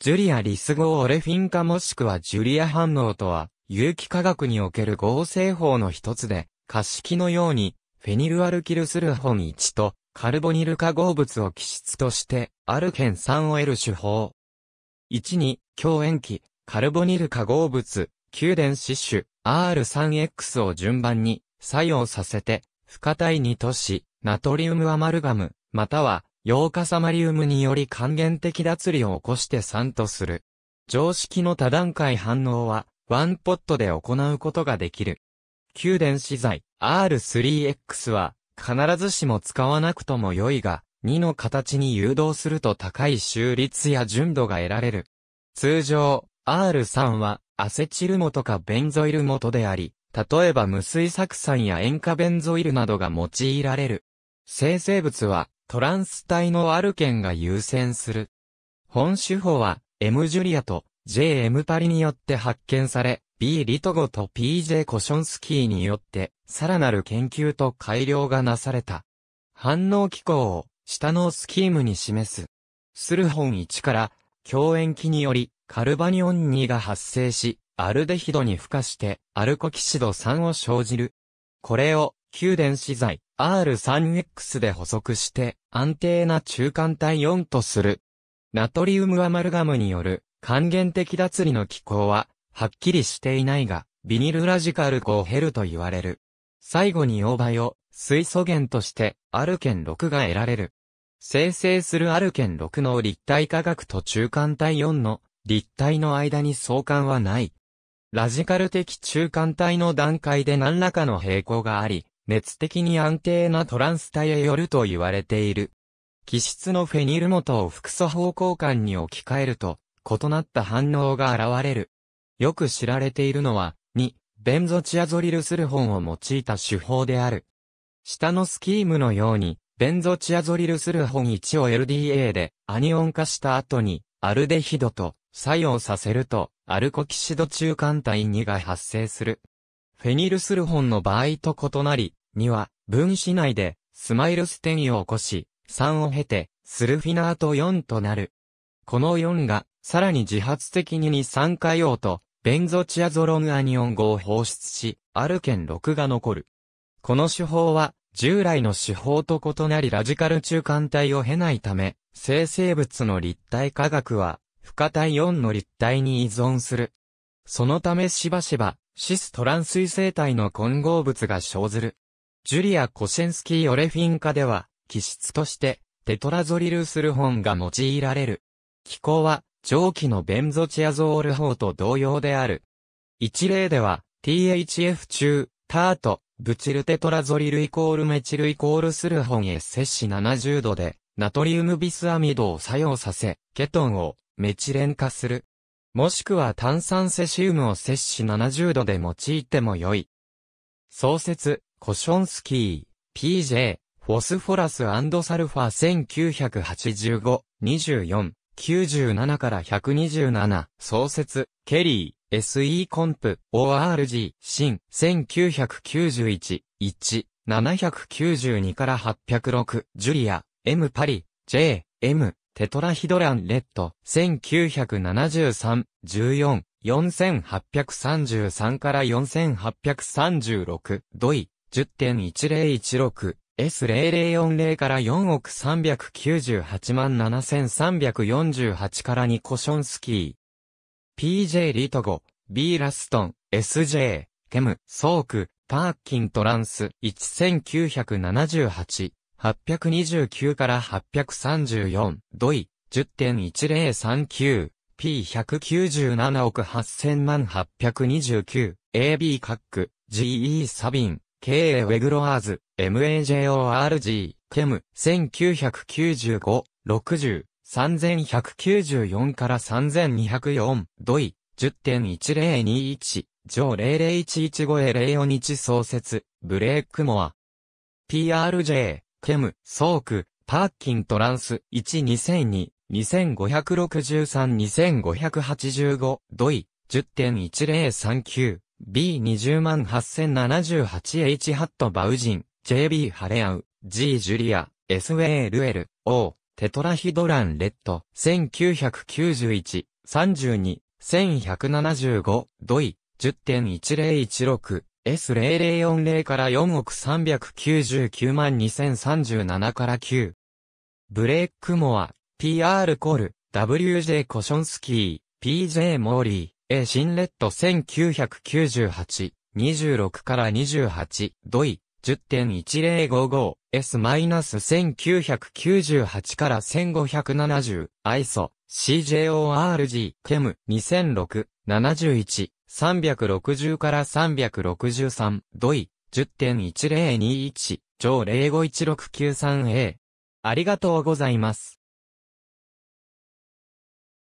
ジュリア・リス号オレフィン化もしくはジュリア反応とは、有機化学における合成法の一つで、化式のように、フェニルアルキルスルホン1と、カルボニル化合物を基質として、アルケン酸を得る手法。1に、強塩基、カルボニル化合物、給電子種、R3X を順番に、作用させて、不可体にとし、ナトリウムアマルガム、または、ヨーカサマリウムにより還元的脱離を起こして酸とする。常識の多段階反応は、ワンポットで行うことができる。給電子剤 R3X は、必ずしも使わなくとも良いが、2の形に誘導すると高い収率や純度が得られる。通常、R3 は、アセチル元かベンゾイル元であり、例えば無水酢酸や塩化ベンゾイルなどが用いられる。生成物は、トランス体のある県が優先する。本手法は、M ジュリアと JM パリによって発見され、B リトゴと PJ コションスキーによって、さらなる研究と改良がなされた。反応機構を、下のスキームに示す。スルホン1から、強塩機により、カルバニオン2が発生し、アルデヒドに付加して、アルコキシド3を生じる。これを、給電子剤、R3X で補足して安定な中間体4とする。ナトリウムアマルガムによる還元的脱離の機構ははっきりしていないが、ビニルラジカル5減ると言われる。最後にオーバヨ、水素源としてアルケン6が得られる。生成するアルケン6の立体化学と中間体4の立体の間に相関はない。ラジカル的中間体の段階で何らかの平行があり、熱的に安定なトランスタへよると言われている。気質のフェニル元を複素方向間に置き換えると、異なった反応が現れる。よく知られているのは、2、ベンゾチアゾリルスルホンを用いた手法である。下のスキームのように、ベンゾチアゾリルスルホン1を LDA でアニオン化した後に、アルデヒドと作用させると、アルコキシド中間体2が発生する。フェニルスルホンの場合と異なり、には、分子内で、スマイルス転ンを起こし、3を経て、スルフィナート4となる。この4が、さらに自発的に二酸化用と、ベンゾチアゾロンアニオン5を放出し、アルケン6が残る。この手法は、従来の手法と異なりラジカル中間体を経ないため、生成物の立体化学は、不可体4の立体に依存する。そのためしばしば、シストラン水生体の混合物が生ずる。ジュリア・コシェンスキー・オレフィン化では、気質として、テトラゾリルスルホンが用いられる。気候は、蒸気のベンゾチアゾール法と同様である。一例では、THF 中、タート、ブチルテトラゾリルイコールメチルイコールスルホンへ摂氏70度で、ナトリウムビスアミドを作用させ、ケトンをメチレン化する。もしくは炭酸セシウムを摂氏70度で用いても良い。創設、コションスキー、PJ、フォスフォラスサルファ1985、2497から127、創設、ケリー、SE コンプ、ORG、新、1991、1、792から806、ジュリア、M パリ、J、M、テトラヒドランレッド、1973、14、4833から4836、ドイ、10.1016、S0040 から4億398万7348から2コションスキー。PJ リトゴ、B ラストン、SJ、ケム、ソーク、パーキントランス、1978、829から834、ドイ、10.1039、P197 億8000万829、AB カック、GE サビン、K. A. ウェグロアーズ、MAJORG、ケム、1995、60、3194から3204、ドイ、10.1021、上 00115A04 日創設、ブレイクモア。PRJ、ケム、ソーク、パーキントランス、12002、2563-2585、ドイ、10.1039、B20 万 8078H ハットバウジン、JB ハレアウ、G ジュリア、SWLL、O、テトラヒドランレッド、1991、32、1175、ドイ、10.1016、S0040 から4億399万2037から9。ブレイクモア、PR コール、WJ コションスキー、PJ モーリー。A 新レッド1998、26から28、ドイ、10.1055、S-1998 から1570、ISO、CJORG、CHEM、2006、71、360から363、ドイ、10.1021、上 051693A。ありがとうございます。